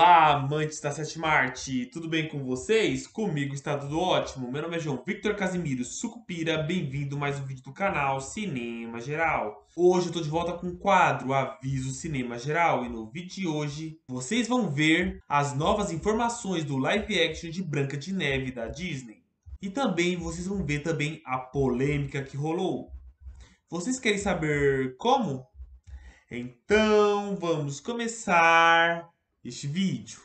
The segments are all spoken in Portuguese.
Olá, amantes da sete Marte, tudo bem com vocês? Comigo está tudo ótimo. Meu nome é João Victor Casimiro Sucupira, bem-vindo a mais um vídeo do canal Cinema Geral. Hoje eu estou de volta com o quadro Aviso Cinema Geral e no vídeo de hoje vocês vão ver as novas informações do live action de Branca de Neve da Disney. E também vocês vão ver também a polêmica que rolou. Vocês querem saber como? Então vamos começar este vídeo.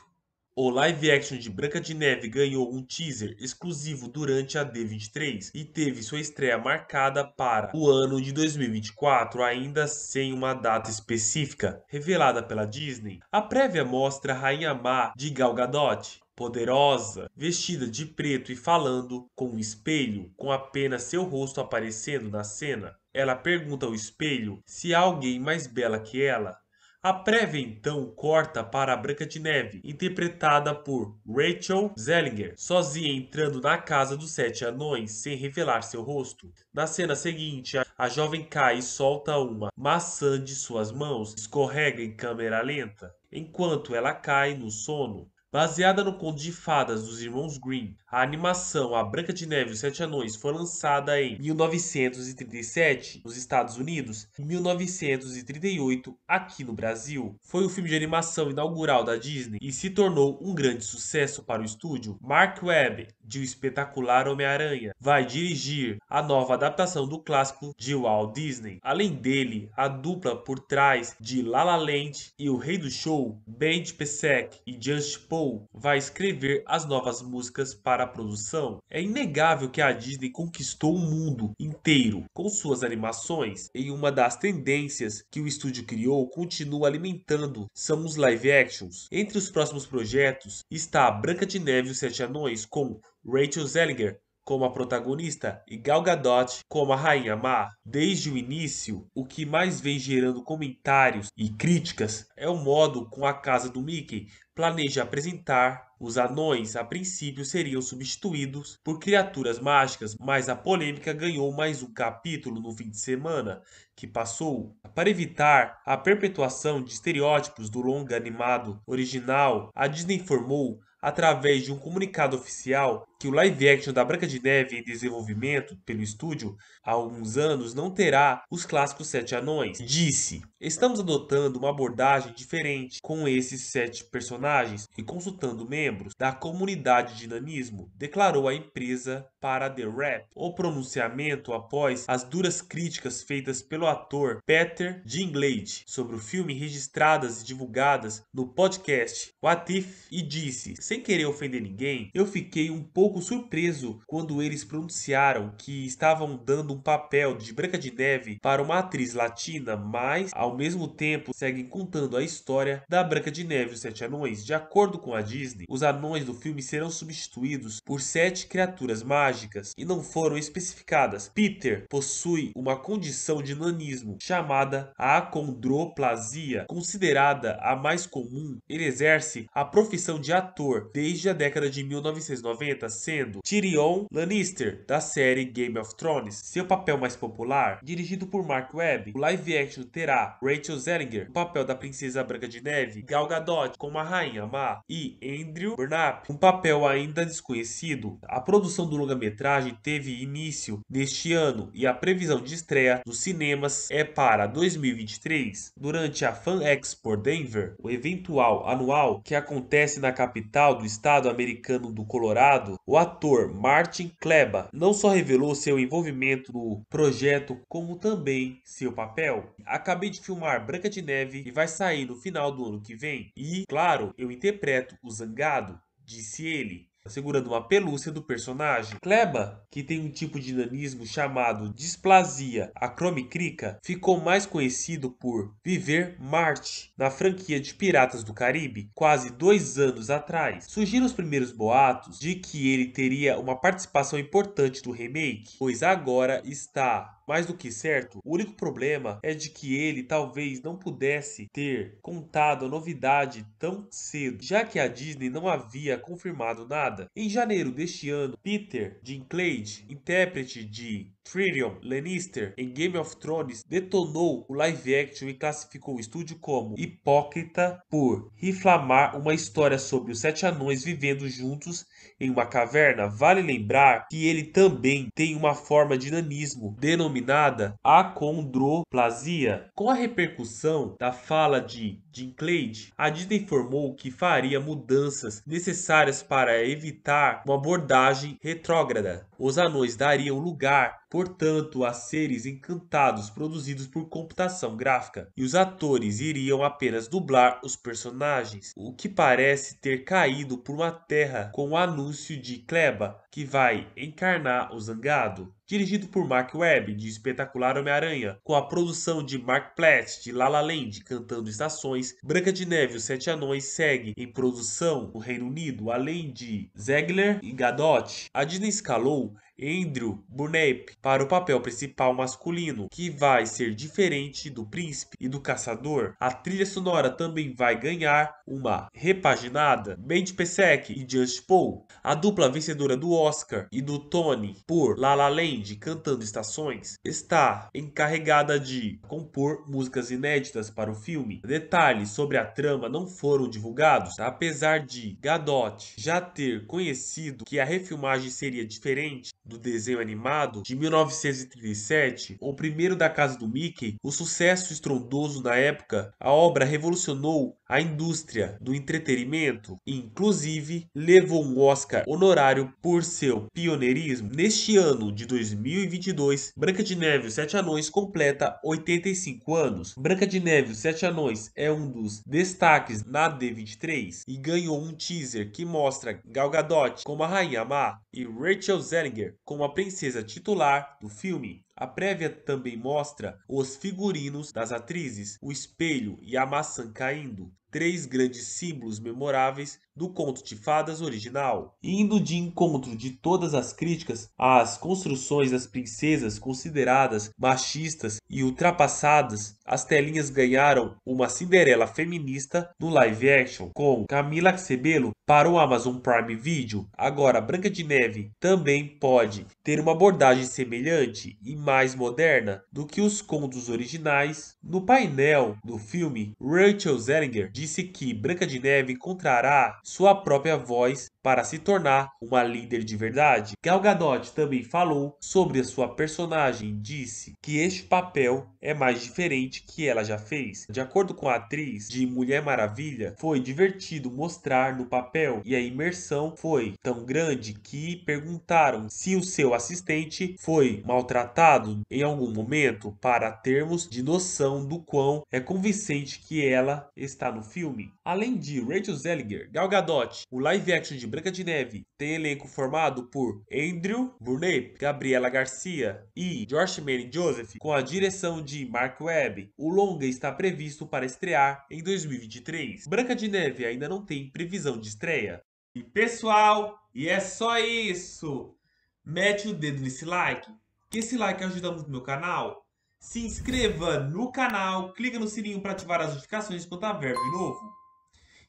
O live action de Branca de Neve ganhou um teaser exclusivo durante a D23 e teve sua estreia marcada para o ano de 2024, ainda sem uma data específica revelada pela Disney. A prévia mostra a Rainha Má de Gal Gadot, poderosa, vestida de preto e falando com um espelho, com apenas seu rosto aparecendo na cena. Ela pergunta ao espelho se há alguém mais bela que ela. A prévia então corta para a Branca de Neve, interpretada por Rachel Zellinger, sozinha entrando na casa dos sete anões sem revelar seu rosto. Na cena seguinte, a jovem cai e solta uma maçã de suas mãos, escorrega em câmera lenta. Enquanto ela cai no sono, Baseada no conto de fadas dos irmãos Grimm, a animação A Branca de Neve e os Sete Anões foi lançada em 1937 nos Estados Unidos e 1938 aqui no Brasil. Foi o filme de animação inaugural da Disney e se tornou um grande sucesso para o estúdio. Mark Webb, de O Espetacular Homem-Aranha, vai dirigir a nova adaptação do clássico de Walt Disney. Além dele, a dupla por trás de La La Land e O Rei do Show, Ben Pesek e Just Paul Paul vai escrever as novas músicas para a produção. É inegável que a Disney conquistou o mundo inteiro com suas animações e uma das tendências que o estúdio criou continua alimentando são os live actions. Entre os próximos projetos está Branca de Neve e os Sete Anões com Rachel Zellinger como a protagonista e Gal Gadot como a rainha má. Desde o início, o que mais vem gerando comentários e críticas é o modo com a casa do Mickey planeja apresentar os anões a princípio seriam substituídos por criaturas mágicas, mas a polêmica ganhou mais um capítulo no fim de semana, que passou. Para evitar a perpetuação de estereótipos do longa animado original, a Disney informou através de um comunicado oficial que o live action da Branca de Neve em desenvolvimento pelo estúdio há alguns anos não terá os clássicos sete anões. Disse: Estamos adotando uma abordagem diferente com esses sete personagens e consultando membros da comunidade dinamismo, declarou a empresa para The Rap. O pronunciamento após as duras críticas feitas pelo ator Peter Dinklage sobre o filme registradas e divulgadas no podcast What If e disse: sem querer ofender ninguém, eu fiquei um pouco surpreso quando eles pronunciaram que estavam dando um papel de Branca de Neve para uma atriz latina, mas ao mesmo tempo seguem contando a história da Branca de Neve e os Sete Anões. De acordo com a Disney, os anões do filme serão substituídos por sete criaturas mágicas e não foram especificadas. Peter possui uma condição de nanismo chamada acondroplasia, considerada a mais comum. Ele exerce a profissão de ator desde a década de 1990, sendo Tyrion Lannister, da série Game of Thrones. Seu papel mais popular, dirigido por Mark Webb, o live action terá Rachel Zellinger, o papel da Princesa Branca de Neve, Gal Gadot como a Rainha Má e Andrew Burnap, um papel ainda desconhecido. A produção do longa-metragem teve início neste ano e a previsão de estreia nos cinemas é para 2023. Durante a Fan Expo Denver, o eventual anual que acontece na capital Federal do Estado Americano do Colorado, o ator Martin Kleba não só revelou seu envolvimento no projeto, como também seu papel. Acabei de filmar Branca de Neve e vai sair no final do ano que vem. E, claro, eu interpreto o Zangado, disse ele segurando uma pelúcia do personagem. Kleba, que tem um tipo de nanismo chamado displasia acromicrica, ficou mais conhecido por Viver Marte na franquia de Piratas do Caribe, quase dois anos atrás. Surgiram os primeiros boatos de que ele teria uma participação importante do remake, pois agora está mais do que certo, o único problema é de que ele talvez não pudesse ter contado a novidade tão cedo, já que a Disney não havia confirmado nada. Em janeiro deste ano, Peter Dinklage, intérprete de Tyrion Lannister em Game of Thrones, detonou o live action e classificou o estúdio como hipócrita por inflamar uma história sobre os sete anões vivendo juntos em uma caverna. Vale lembrar que ele também tem uma forma de nanismo denominada denominada acondroplasia. Qual a repercussão da fala de Jim Clayde, a Disney informou que faria mudanças necessárias para evitar uma abordagem retrógrada. Os anões dariam lugar, portanto, a seres encantados produzidos por computação gráfica, e os atores iriam apenas dublar os personagens, o que parece ter caído por uma terra com o anúncio de Kleba, que vai encarnar o Zangado dirigido por Mark Webb, de Espetacular Homem-Aranha, com a produção de Mark Platt, de La La Land, Cantando Estações, Anões, Branca de Neve e os Sete Anões segue em produção no Reino Unido, além de Ziegler e Gadot. A Disney escalou Andrew Burnap para o papel principal masculino, que vai ser diferente do príncipe e do caçador. A trilha sonora também vai ganhar uma repaginada. Mandy Pesek e Just Paul, a dupla vencedora do Oscar e do Tony por La La Land cantando estações, está encarregada de compor músicas inéditas para o filme. Detalhes sobre a trama não foram divulgados, apesar de Gadot já ter conhecido que a refilmagem seria diferente do desenho animado de 1937, o primeiro da Casa do Mickey, o sucesso estrondoso na época, a obra revolucionou a indústria do entretenimento, inclusive, levou um Oscar honorário por seu pioneirismo. Neste ano de 2022, Branca de Neve e os Sete Anões completa 85 anos. Branca de Neve e os Sete Anões é um dos destaques na D23 e ganhou um teaser que mostra Gal Gadot como a Rainha Má e Rachel Zegler como a princesa titular do filme. A prévia também mostra os figurinos das atrizes, o espelho e a maçã caindo três grandes símbolos memoráveis do conto de fadas original, indo de encontro de todas as críticas às construções das princesas consideradas machistas e ultrapassadas, as telinhas ganharam uma Cinderela feminista no live action com Camila Cabello para o Amazon Prime Video. Agora, Branca de Neve também pode ter uma abordagem semelhante e mais moderna do que os contos originais. No painel do filme, Rachel Zellweger disse que Branca de Neve encontrará sua própria voz para se tornar uma líder de verdade. Gal Gadot também falou sobre a sua personagem e disse que este papel é mais diferente que ela já fez. De acordo com a atriz de Mulher Maravilha, foi divertido mostrar no papel e a imersão foi tão grande que perguntaram se o seu assistente foi maltratado em algum momento para termos de noção do quão é convincente que ela está no filme. Além de Rachel Zelliger, Gal Gadot, o live action de Branca de Neve tem elenco formado por Andrew Burnett, Gabriela Garcia e George Manning Joseph, com a direção de Mark Webb. O longa está previsto para estrear em 2023. Branca de Neve ainda não tem previsão de estreia. E pessoal, e é só isso! Mete o dedo nesse like, que esse like ajuda muito meu canal. Se inscreva no canal, clica no sininho para ativar as notificações quando tá verbo novo.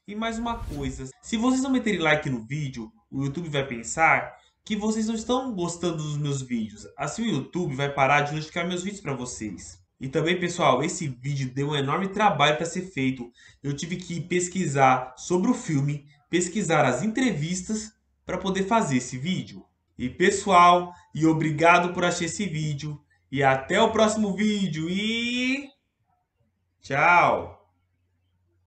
E mais uma coisa, se vocês não meterem like no vídeo, o YouTube vai pensar que vocês não estão gostando dos meus vídeos. Assim o YouTube vai parar de notificar meus vídeos para vocês. E também, pessoal, esse vídeo deu um enorme trabalho para ser feito. Eu tive que pesquisar sobre o filme, pesquisar as entrevistas para poder fazer esse vídeo. E pessoal, e obrigado por assistir esse vídeo. E até o próximo vídeo e tchau!